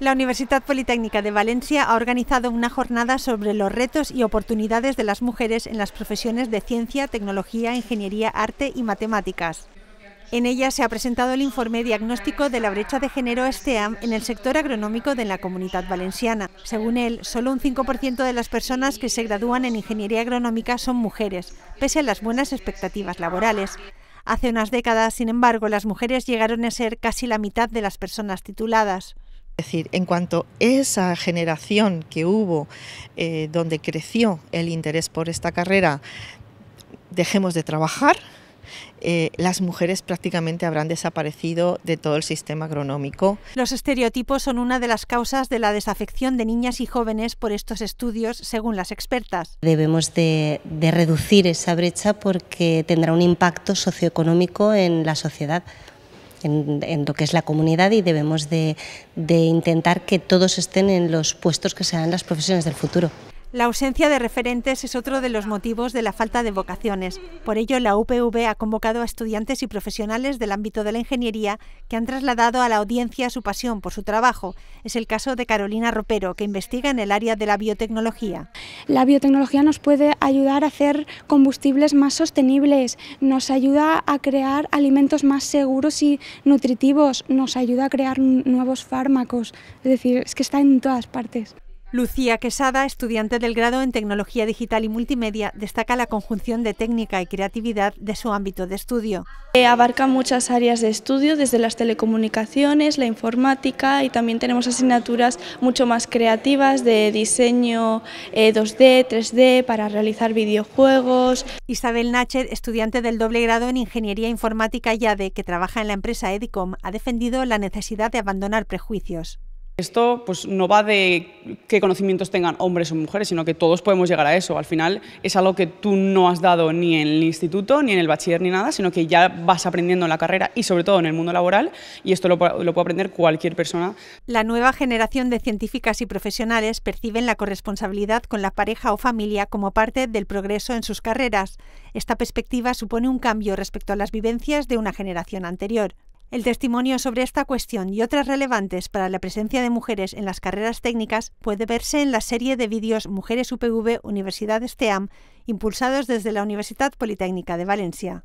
La Universidad Politécnica de Valencia ha organizado una jornada sobre los retos y oportunidades de las mujeres en las profesiones de ciencia, tecnología, ingeniería, arte y matemáticas. En ella se ha presentado el informe diagnóstico de la brecha de género STEAM en el sector agronómico de la comunidad valenciana. Según él, solo un 5% de las personas que se gradúan en ingeniería agronómica son mujeres, pese a las buenas expectativas laborales. Hace unas décadas, sin embargo, las mujeres llegaron a ser casi la mitad de las personas tituladas. Es decir, en cuanto esa generación que hubo, eh, donde creció el interés por esta carrera, dejemos de trabajar, eh, las mujeres prácticamente habrán desaparecido de todo el sistema agronómico. Los estereotipos son una de las causas de la desafección de niñas y jóvenes por estos estudios, según las expertas. Debemos de reducir esa brecha porque tendrá un impacto socioeconómico en la sociedad en, lo que es la comunidad y debemos de, de intentar que todos estén en los puestos que sean las profesiones del futuro. La ausencia de referentes es otro de los motivos de la falta de vocaciones. Por ello, la UPV ha convocado a estudiantes y profesionales del ámbito de la ingeniería que han trasladado a la audiencia su pasión por su trabajo. Es el caso de Carolina Ropero, que investiga en el área de la biotecnología. La biotecnología nos puede ayudar a hacer combustibles más sostenibles, nos ayuda a crear alimentos más seguros y nutritivos, nos ayuda a crear nuevos fármacos. Es decir, es que está en todas partes. Lucía Quesada, estudiante del grado en Tecnología Digital y Multimedia, destaca la conjunción de técnica y creatividad de su ámbito de estudio. Eh, abarca muchas áreas de estudio, desde las telecomunicaciones, la informática y también tenemos asignaturas mucho más creativas de diseño 2D, eh, 3D para realizar videojuegos. Isabel Nachet, estudiante del doble grado en Ingeniería Informática y que trabaja en la empresa Edicom, ha defendido la necesidad de abandonar prejuicios. Esto pues, no va de qué conocimientos tengan hombres o mujeres, sino que todos podemos llegar a eso. Al final es algo que tú no has dado ni en el instituto, ni en el bachiller, ni nada, sino que ya vas aprendiendo en la carrera y sobre todo en el mundo laboral, y esto lo, lo puede aprender cualquier persona. La nueva generación de científicas y profesionales perciben la corresponsabilidad con la pareja o familia como parte del progreso en sus carreras. Esta perspectiva supone un cambio respecto a las vivencias de una generación anterior. El testimonio sobre esta cuestión y otras relevantes para la presencia de mujeres en las carreras técnicas puede verse en la serie de vídeos Mujeres UPV Universidad STEAM impulsados desde la Universidad Politécnica de Valencia.